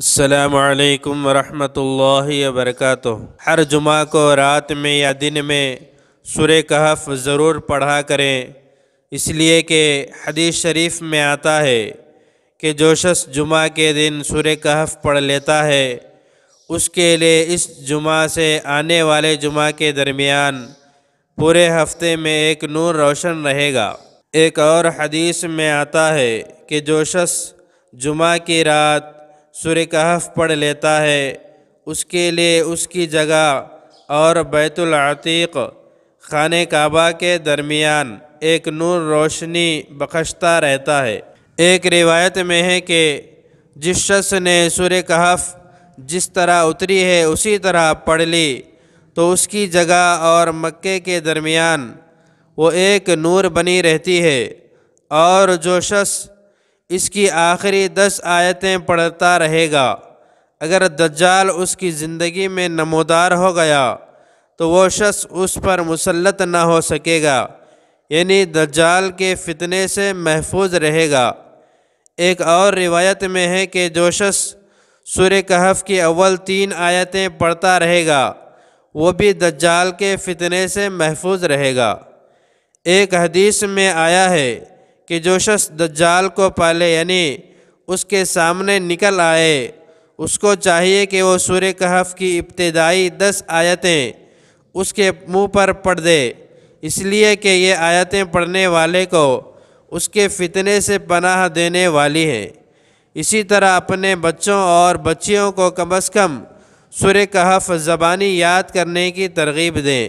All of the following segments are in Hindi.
अल्लाम वरहमतुल्लाहि वबरकatuh हर जुमा को रात में या दिन में सुर कहफ ज़रूर पढ़ा करें इसलिए कि हदीस शरीफ में आता है कि जो शख्स जुमा के दिन सुर कहफ पढ़ लेता है उसके लिए इस जुमा से आने वाले जुमा के दरमियान पूरे हफ्ते में एक नूर रोशन रहेगा एक और हदीस में आता है कि जो शख्स जुमा की रात सुर कहफ पढ़ लेता है उसके लिए उसकी जगह और बैतुलतीक खान काबा के दरमियान एक नूर रोशनी बखश्ता रहता है एक रिवायत में है कि जिस शख्स ने सुर कहफ जिस तरह उतरी है उसी तरह पढ़ ली तो उसकी जगह और मक्के के दरमियान वो एक नूर बनी रहती है और जो शख्स इसकी आखिरी दस आयतें पढ़ता रहेगा अगर दज्जाल उसकी ज़िंदगी में नमोदार हो गया तो वो शख्स उस पर मुसलत ना हो सकेगा यानी दज्जाल के फितने से महफूज रहेगा एक और रिवायत में है कि जो शख्स सुर कहफ की अव्वल तीन आयतें पढ़ता रहेगा वो भी दज्जाल के फितने से महफूज रहेगा एक हदीस में आया है कि जो शख्स दज्जाल को पाले यानी उसके सामने निकल आए उसको चाहिए कि वो सूर कहफ की इब्तदाई दस आयतें उसके मुंह पर पढ़ दे इसलिए कि ये आयतें पढ़ने वाले को उसके फितने से पनाह देने वाली हैं इसी तरह अपने बच्चों और बच्चियों को कम अज़ कम सुर कहफ ज़बानी याद करने की तरगीब दें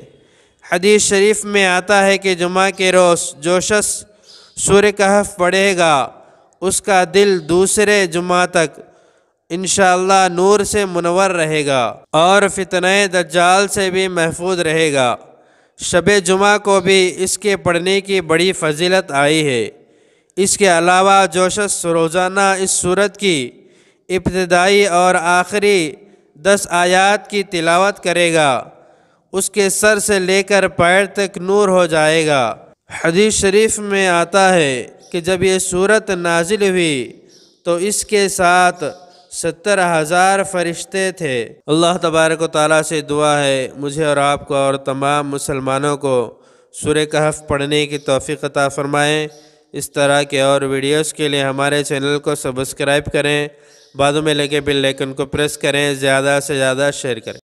हदीस शरीफ में आता है कि जुमा के रोज़ जो शख्स सूर्य कहफ पढ़ेगा उसका दिल दूसरे जुमा तक इन नूर से मुनवर रहेगा और फितने दज्जाल से भी महफूज रहेगा शब जुमा को भी इसके पढ़ने की बड़ी फजीलत आई है इसके अलावा जोशस रोज़ाना इस सूरत की इब्तदाई और आखिरी दस आयात की तिलावत करेगा उसके सर से लेकर पैर तक नूर हो जाएगा हदीस शरीफ में आता है कि जब ये सूरत नाजिल हुई तो इसके साथ सत्तर हज़ार फरिश्ते थे अल्लाह तबारक ताली से दुआ है मुझे और आपको और तमाम मुसलमानों को सुर कहफ पढ़ने की तोफ़ी फ़रमाएँ इस तरह के और वीडियोस के लिए हमारे चैनल को सब्सक्राइब करें बाद में लगे बिल लेकिन को प्रेस करें ज़्यादा से ज़्यादा शेयर करें